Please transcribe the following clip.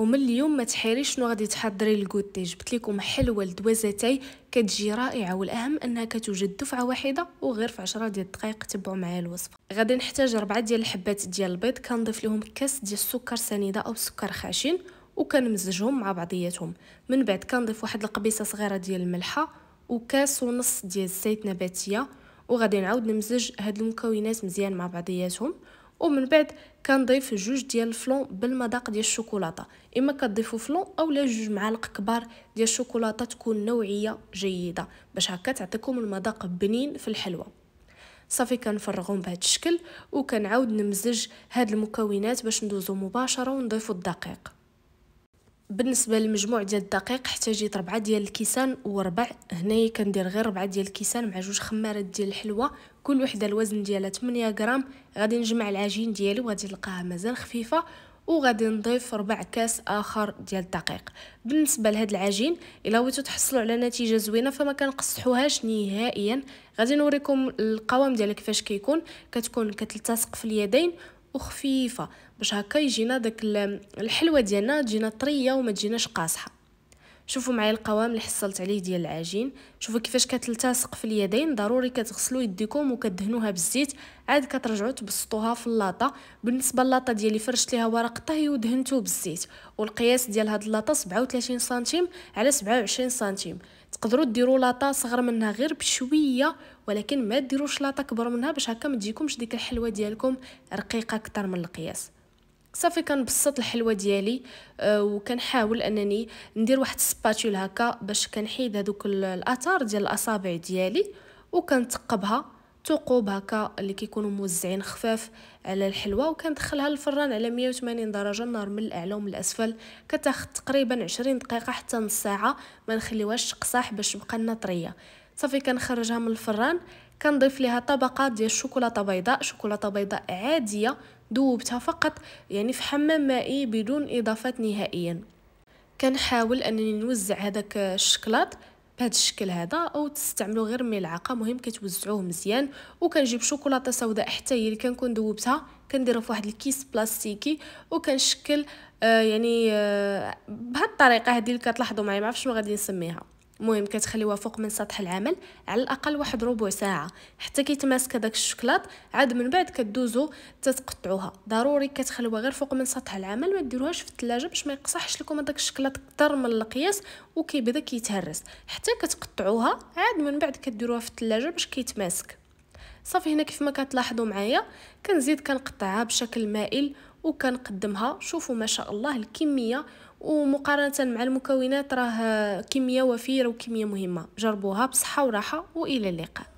ومن اليوم ما تحيري شنو غادي تحضري الكوتي جبت لكم حلوه لدوازتي كتجي رائعه والاهم انها كتوجد دفعه واحده وغير في 10 ديال الدقائق تبعوا معايا الوصفه غادي نحتاج 4 ديال الحبات ديال البيض كنضيف لهم كاس ديال السكر سنيده او سكر خشن وكنمزجهم مع بعضياتهم من بعد كنضيف واحد القبيصه صغيره ديال الملحه وكاس ونص ديال الزيت نباتيه وغادي نعاود نمزج هاد المكونات مزيان مع بعضياتهم ومن بعد كنضيف جوج ديال الفلون بالمذاق ديال الشوكولاته اما كتضيفوا فلون اولا جوج معالق كبار ديال الشوكولاته تكون نوعيه جيده باش هكا تعطيكم المذاق بنين في الحلوه صافي كنفرغهم بهذا الشكل وكنعاود نمزج هاد المكونات باش ندوزو مباشره ونضيفو الدقيق بالنسبه للمجموع ديال الدقيق احتاجيت ربعة ديال الكيسان وربع هنايا كندير غير ربعة ديال الكيسان مع جوج خمارات ديال الحلوه كل وحده الوزن ديالها 8 غرام غادي نجمع العجين ديالي وغادي نلقاها مازال خفيفه وغادي نضيف ربع كاس اخر ديال الدقيق بالنسبه لهاد العجين الا بغيتو تحصلوا على نتيجه زوينه فما كنقصحوهاش نهائيا غادي نوريكم القوام ديالها كيفاش كيكون كتكون كتلتصق في اليدين وخفيفه باش هكا يجينا داك الحلوه ديالنا تجينا طريه وما تجيناش قاصحه شوفوا معايا القوام اللي حصلت عليه ديال العجين شوفوا كيفاش كتلتصق في اليدين ضروري كتغسلوا يديكم وكدهنوها بالزيت عاد كترجعوا تبسطوها في اللاطه بالنسبه للاطه ديالي فرشت ليها ورق طهي ودهنته بالزيت والقياس ديال هاد اللاطه 37 سنتيم على 27 سنتيم تقدروا ديروا لاطا صغر منها غير بشويه ولكن ما ديروش لاطا كبر منها باش هكا ما تجيكمش ديك الحلوه ديالكم رقيقه اكثر من القياس صافي كنبسط الحلوه ديالي آه، وكنحاول انني ندير واحد السباتول هكا باش كنحيد هذوك الاثار ديال الاصابع ديالي وكنثقبها ثقوب هكا اللي كيكونوا موزعين خفاف على الحلوه وكندخلها للفران على 180 درجه النار من الاعلى ومن الاسفل كتاخذ تقريبا 20 دقيقه حتى نص ساعه ما نخليوهاش تقصاح باش تبقى لنا طريه صافي كنخرجها من الفران كنضيف ليها طبقه ديال الشوكولاته بيضاء شوكولاته بيضاء عاديه دوبتها فقط يعني في حمام مائي بدون اضافات نهائيا كنحاول انني نوزع هذاك الشكلاط بهذا الشكل هذا او تستعملوا غير ملعقه مهم كتوزعوه مزيان وكنجيب شوكولاته سوداء حتى هي اللي كنكون ذوبتها كنديرها في واحد الكيس بلاستيكي وكنشكل آه يعني آه بهذه الطريقه هذه اللي كتلاحظوا معايا ما عرفتش شنو غادي نسميها المهم كتخليوها فوق من سطح العمل على الاقل واحد ربع ساعه حتى كيتماسك داك الشكلاط عاد من بعد كدوزو تتقطعوها ضروري كتخليوها غير فوق من سطح العمل ما ديروهاش في الثلاجه باش ما يقصحش لكم هذاك الشكلاط اكثر من القياس وكيبدا كيتهرس حتى كتقطعوها عاد من بعد كديروها في الثلاجه باش كيتماسك صافي هنا كيف ما كتلاحظوا معايا كنزيد كنقطعها بشكل مائل وكنقدمها شوفوا ما شاء الله الكميه ومقارنه مع المكونات راه كميه وفيره وكميه مهمه جربوها بصحه وراحه والى اللقاء